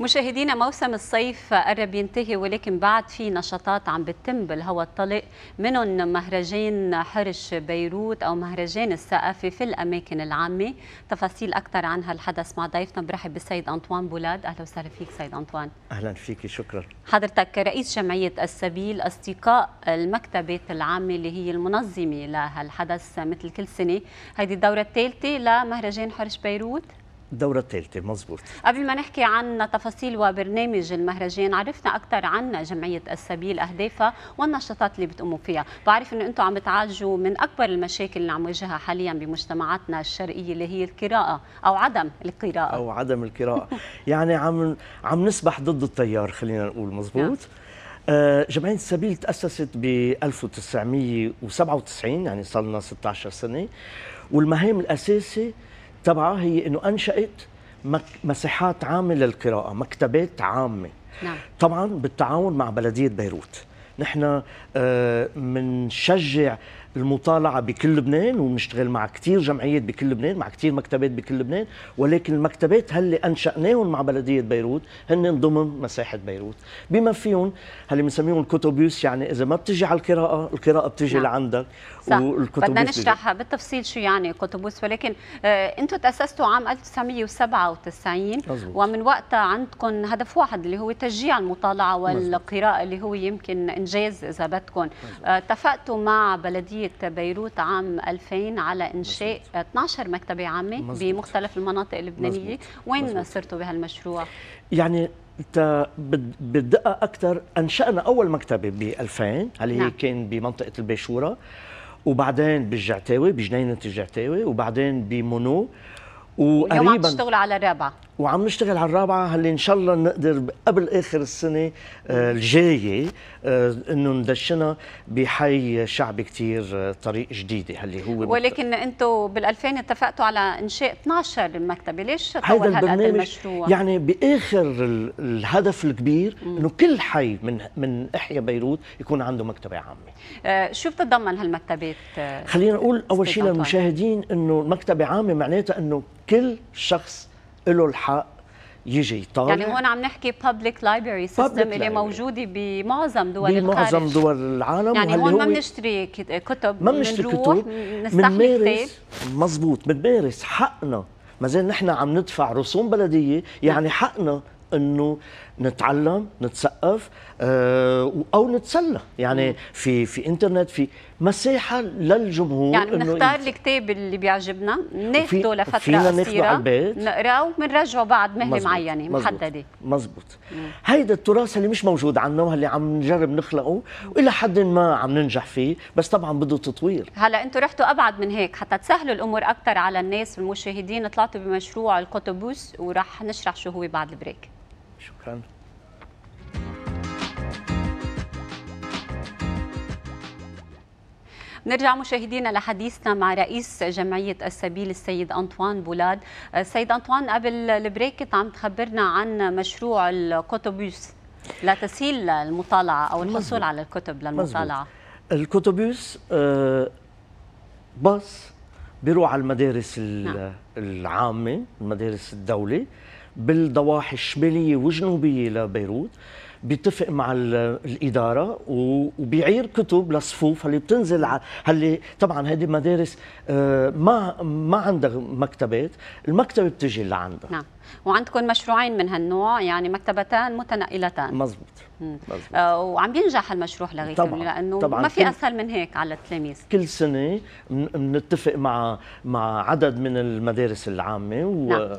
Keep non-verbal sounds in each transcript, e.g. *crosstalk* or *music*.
مشاهدينا موسم الصيف قرب ينتهي ولكن بعد في نشاطات عم بتتم بالهواء الطلق منهم مهرجان حرش بيروت او مهرجان الثقافي في الاماكن العامه تفاصيل اكثر عن هالحدث مع ضيفنا برحب بالسيد انطوان بولاد اهلا وسهلا فيك سيد انطوان اهلا فيك شكرا حضرتك رئيس جمعيه السبيل اصدقاء المكتبات العامه اللي هي المنظمه لهالحدث مثل كل سنه هذه الدوره الثالثه لمهرجان حرش بيروت الدورة الثالثة مضبوط قبل ما نحكي عن تفاصيل وبرنامج المهرجان عرفنا أكثر عن جمعية السبيل أهدافها والنشاطات اللي بتقوموا فيها بعرف أنه أنتم عم بتعالجوا من أكبر المشاكل اللي عم واجهها حاليا بمجتمعاتنا الشرقية اللي هي القراءة أو عدم القراءة أو عدم القراءة يعني عم عم نسبح ضد التيار خلينا نقول مضبوط نعم. آه، جمعية السبيل تأسست ب 1997 يعني صار لنا 16 سنة والمهام الأساسي تبعها هي انه انشات مساحات عامه للقراءه مكتبات عامه نعم. طبعا بالتعاون مع بلديه بيروت نحن بنشجع آه، المطالعه بكل لبنان وبنشتغل مع كثير جمعيات بكل لبنان مع كثير مكتبات بكل لبنان ولكن المكتبات هاللي انشاناهم مع بلديه بيروت هن ضمن مساحه بيروت بما فيهم هاللي بنسميهم الكتبوس يعني اذا ما بتجي على القراءه القراءه بتجي نعم. لعندك صح. بدنا نشرح بالتفصيل شو يعني كتبوس ولكن آه انتم تاسستوا عام 1997 أزبط. ومن وقتها عندكم هدف واحد اللي هو تشجيع المطالعه والقراءه اللي هو يمكن انجاز اذا بدكم آه، اتفقتوا آه مع بلديه مديريه بيروت عام 2000 على انشاء مزبوط. 12 مكتبه عامه بمختلف المناطق اللبنانيه، مزبوط. وين صرتوا بهالمشروع؟ يعني بالدقه اكثر انشانا اول مكتبه ب 2000 اللي نعم. هي كان بمنطقه البيشوره وبعدين بالجعتاوي بجنينه الجعتاوي وبعدين بمونو وقريبا اليوم عم تشتغل على الرابعه وعم نشتغل على الرابعه اللي ان شاء الله نقدر قبل اخر السنه آه، الجايه آه، انه ندشنها بحي شعبي كثير آه، طريق جديده اللي هو ولكن انتم بال 2000 اتفقتوا على انشاء 12 مكتبه ليش طول هذا المشروع يعني باخر الهدف الكبير انه كل حي من من احيا بيروت يكون عنده مكتبه عامه شو بتتضمن هالمكتبات خلينا نقول اول شيء للمشاهدين انه مكتبه عامه معناتها انه كل شخص له الحق يجي يطالع يعني هون عم نحكي بابليك لايبراري سيستم اللي موجوده بمعظم دول الخارج بمعظم دول العالم يعني هون ما بنشتري كتب ما بنشتري كتب بنمارس مزبوط مارس حقنا ما زال نحن عم ندفع رسوم بلديه يعني حقنا انه نتعلم نتثقف آه، او نتسلى يعني في في انترنت في مساحه للجمهور يعني بنختار الكتاب اللي بيعجبنا ناخده لفتره فينا ناخده على البيت نقراه وبنرجعه بعد مهله معينه محدده مزبوط هيدا التراث اللي مش موجود عندنا واللي عم نجرب نخلقه والى حد ما عم ننجح فيه بس طبعا بده تطوير هلا انتم رحتوا ابعد من هيك حتى تسهلوا الامور اكثر على الناس والمشاهدين طلعتوا بمشروع القطبوس وراح نشرح شو هو بعد البريك شكرا نرجع مشاهدينا لحديثنا مع رئيس جمعية السبيل السيد أنطوان بولاد السيد آه، أنطوان قبل البريك عم تخبرنا عن مشروع الكوتوبيوس لتسهيل المطالعة أو الحصول مزبوط. على الكتب للمطالعة مزبوط. الكوتوبيوس آه، باص بيروح على المدارس نعم. العامة المدارس الدولة بالضواحي الشمالية وجنوبية لبيروت بيتفق مع الاداره وبيعير كتب لصفوف اللي بتنزل على اللي طبعا هذه مدارس آه، ما ما عندها مكتبات المكتبه بتجي لعندها نعم وعندكم مشروعين من هالنوع يعني مكتبتان متنقلتان مزبوط, مزبوط. آه، وعم بينجح المشروع لغيث طبعا لانه طبعاً ما في اسهل من هيك على التلاميذ كل سنه بنتفق مع مع عدد من المدارس العامه و نعم.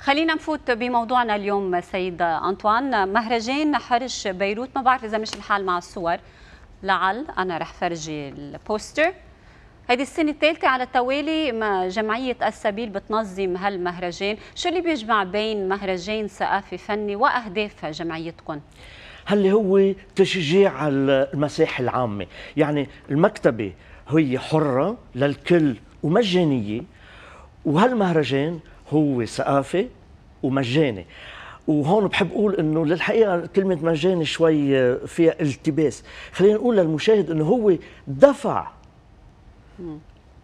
خلينا نفوت بموضوعنا اليوم سيد أنطوان مهرجان حرش بيروت ما بعرف إذا مش الحال مع الصور لعل أنا رح فرجي البوستر هذه السنة الثالثة على التوالي ما جمعية السبيل بتنظم هالمهرجان شو اللي بيجمع بين مهرجان ثقافي فني وأهداف جمعيتكم؟ هل هو تشجيع المساحة العامة يعني المكتبة هي حرة للكل ومجانية وهالمهرجان هو ثقافه ومجاني وهون بحب اقول انه للحقيقه كلمه مجاني شوي فيها التباس خلينا نقول للمشاهد انه هو دفع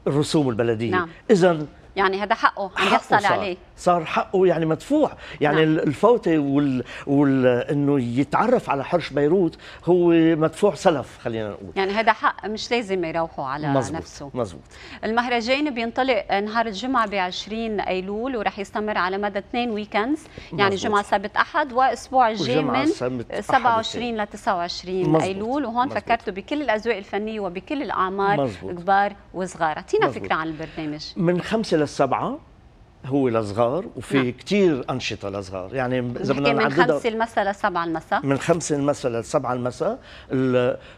الرسوم البلديه نعم. اذا يعني هذا حقه عم يحصل عليه صار حقه يعني مدفوع يعني نعم. الفوتة وال... وال... انه يتعرف على حرش بيروت هو مدفوع سلف خلينا نقول يعني هذا حق مش لازم يروحوا على مزبوط. نفسه مزبوط المهرجان بينطلق نهار الجمعة ب 20 أيلول ورح يستمر على مدى اثنين ويكندز يعني مزبوط. جمعة سبت أحد وأسبوع الجاي من 27 ل 29 مزبوط. أيلول وهون مزبوط. فكرتوا بكل الأزواق الفنية وبكل الأعمار مزبوط. كبار وصغار اعطينا فكرة عن البرنامج من خمسة للسبعة هو لصغار وفي نعم. كثير انشطه لصغار يعني اذا بدنا من خمسة المساء لسبعة المساء من خمسة المساء لسبعة المساء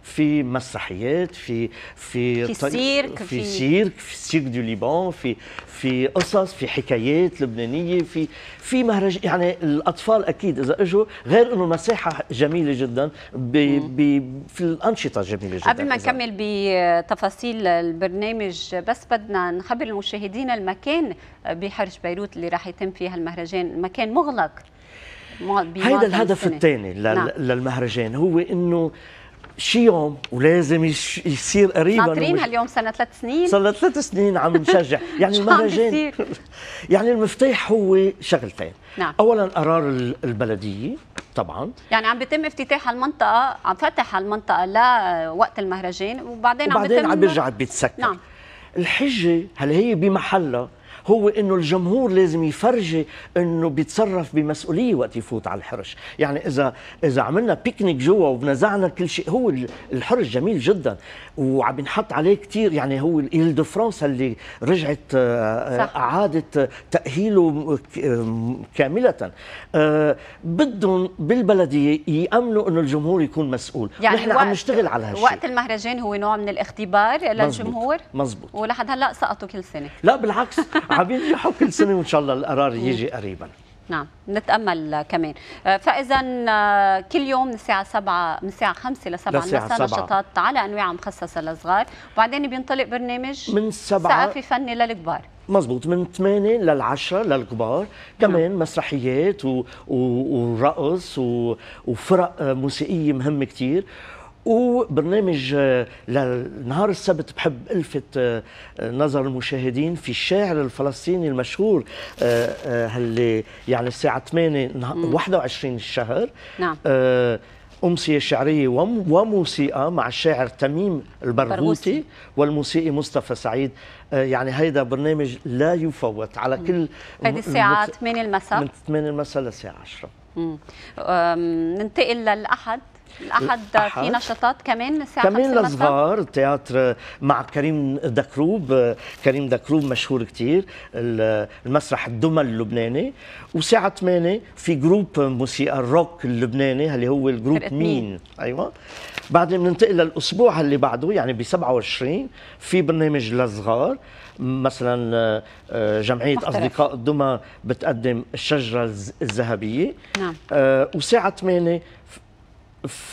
في مسرحيات في في في سيرك في سيرك في سيرك دو ليبان في في قصص في حكايات لبنانيه في في مهرج يعني الاطفال اكيد اذا اجوا غير انه المساحه جميله جدا بي بي في الانشطه جميله جدا قبل ما نكمل بتفاصيل البرنامج بس بدنا نخبر المشاهدين المكان بحر خارج بيروت اللي راح يتم فيها المهرجان مكان مغلق هيدا الهدف الثاني نعم. للمهرجان هو انه شي يوم ولازم يصير قريبا ناطرين ومش... هاليوم صار ثلاث سنين صار ثلاث سنين عم نشجع *laughs* يعني المهرجان *laughs* يعني المفتاح هو شغلتين نعم. اولا قرار البلديه طبعا يعني عم بيتم افتتاح المنطقه عم فتح المنطقه لوقت المهرجان وبعدين, وبعدين عم بيتم عم بيرجع بيتسكر نعم الحجه هل هي بمحلها هو انه الجمهور لازم يفرجي انه بيتصرف بمسؤوليه وقت يفوت على الحرش يعني اذا اذا عملنا بيكنيك جوا وبنزعنا كل شيء هو الحرش جميل جدا وعم بنحط عليه كثير يعني هو ايل دو فرانس اللي رجعت آه، صح. اعادت تاهيله كامله آه، بدهم بالبلديه يامنوا انه الجمهور يكون مسؤول يعني نحن عم نشتغل على هالشيء وقت المهرجان هو نوع من الاختبار للجمهور مزبوط ولحد هلا سقطوا كل سنه لا بالعكس *laughs* حابين يجحوا كل سنه وان شاء الله القرار يجي قريبا نعم نتامل كمان آه، فاذا آه، كل يوم من الساعه 7 من الساعه 5 ل 7 مساء نشاطات على انواعها مخصصه للصغار وبعدين بينطلق برنامج من 7 ثقافي فني للكبار مزبوط من 8 لل 10 للكبار كمان نعم. مسرحيات و... و... ورقص و... وفرق آه، موسيقيه مهمه كثير وبرنامج آه، لنهار السبت بحب الفت آه، نظر المشاهدين في الشاعر الفلسطيني المشهور آه، اللي يعني الساعه 8 21 الشهر نعم أمسية شعرية وموسيقى مع الشاعر تميم البرغوثي والموسيقي مصطفى سعيد يعني هيدا برنامج لا يفوت على كل هيدي الساعة 8 المساء من 8 المساء للساعة 10 ننتقل للأحد الاحد, الأحد. في نشاطات كمان الساعه كمان لصغار تياتر مع كريم دكروب كريم دكروب مشهور كثير المسرح الدمى اللبناني وساعه 8 في جروب موسيقى الروك اللبناني اللي هو الجروب مين. مين ايوه بعدين بننتقل للاسبوع اللي بعده يعني ب 27 في برنامج للصغار مثلا آه، جمعيه مختلف. اصدقاء الدمى بتقدم الشجره الذهبيه نعم. آه، وساعه 8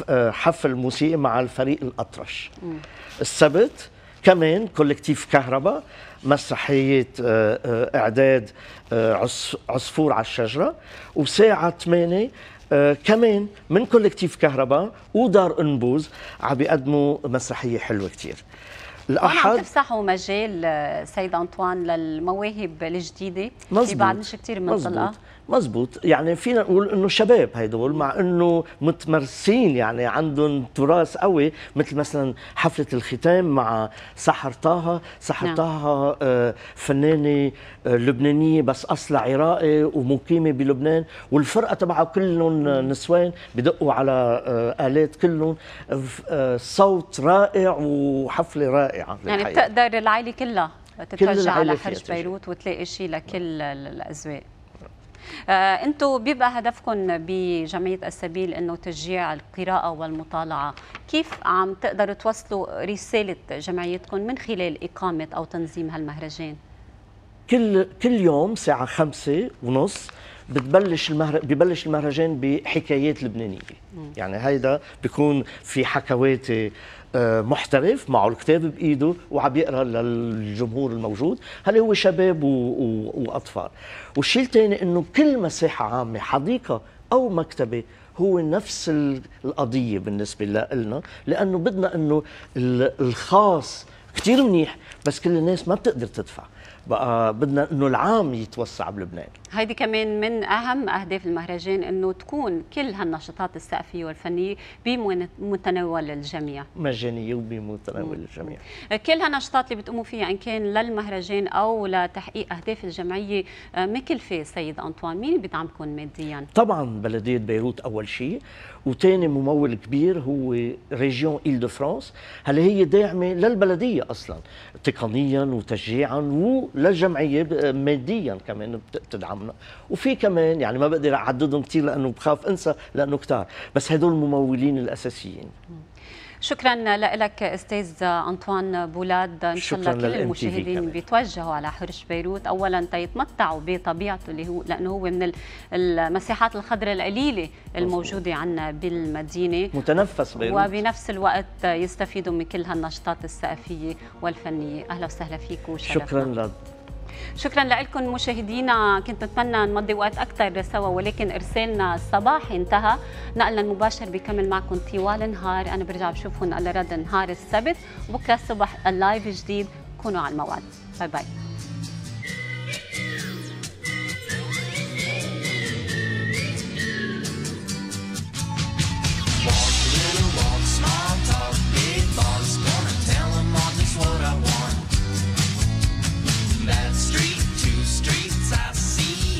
آه، حفل موسيقي مع الفريق الأطرش السبت كمان كولكتيف كهرباء مسرحية آه، آه، إعداد عصفور على الشجرة وساعة 8 كمان من كولكتيف كهرباء ودار أنبوز عم بيقدموا مسرحية حلوة كتير الاحد عم تفسحوا مجال سيد انطوان للمواهب الجديده مزبوط. في بعد مش كثير منطلقه مزبوط يعني فينا نقول انه شباب هيدول مع انه متمرسين يعني عندهم تراث قوي مثل مثلا حفله الختام مع سحر طه سحر نعم. طه آه، فنانه آه، لبنانيه بس اصلها عراقي ومقيمه بلبنان والفرقه تبعها كلهم نسوان بدقوا على آه، الات كلهم صوت رائع وحفله رائعه يعني بتقدر العائله كلها تتوجه على حرج بيروت وتلاقي شيء لكل الاذواق آه، انتم بيبقى هدفكم بجمعيه السبيل انه تشجيع القراءه والمطالعه كيف عم تقدروا توصلوا رساله جمعيتكم من خلال اقامه او تنظيم هالمهرجان كل كل يوم ساعه خمسة ونص بتبلش المهر... ببلش المهرجان بحكايات لبنانيه م. يعني هيدا بيكون في حكواتي آه، محترف معه الكتاب بايده وعم يقرا للجمهور الموجود هل هو شباب و... و... واطفال والشيء الثاني انه كل مساحه عامه حديقه او مكتبه هو نفس القضيه بالنسبه لنا لانه بدنا انه الخاص كثير منيح بس كل الناس ما بتقدر تدفع بقى بدنا انه العام يتوسع بلبنان هيدي كمان من اهم اهداف المهرجان انه تكون كل هالنشاطات الثقافيه والفنيه بمتناول الجميع مجانيه وبمتناول الجميع كل هالنشاطات اللي بتقوموا فيها ان كان للمهرجان او لتحقيق اهداف الجمعيه مكلفه آه، سيد انطوان مين بيدعمكم ماديا طبعا بلديه بيروت اول شيء وثاني ممول كبير هو ريجيون ايل دو فرانس هل هي داعمه للبلديه اصلا تقنيا وتشجيعا وللجمعيه آه، ماديا كمان بتدعم عمنا وفي كمان يعني ما بقدر اعددهم كثير لانه بخاف انسى لانه كثار بس هدول الممولين الاساسيين شكرا لك استاذ انطوان بولاد ان شاء الله كل المشاهدين بيتوجهوا على حرش بيروت اولا تيتمتعوا بطبيعته اللي هو لانه هو من المساحات الخضراء القليله الموجوده عندنا بالمدينه متنفس بيروت وبنفس الوقت يستفيدوا من كل هالنشاطات الثقافيه والفنيه اهلا وسهلا فيك وشكرا شكرا لك شكرا لكم مشاهدينا كنت نتمنى نمضي وقت اكثر سوا ولكن ارسالنا الصباح انتهى نقلنا المباشر بكمل معكم طوال النهار انا برجع بشوفكم على رد نهار السبت بكره الصبح اللايف جديد كونوا على الموعد باي باي what I want.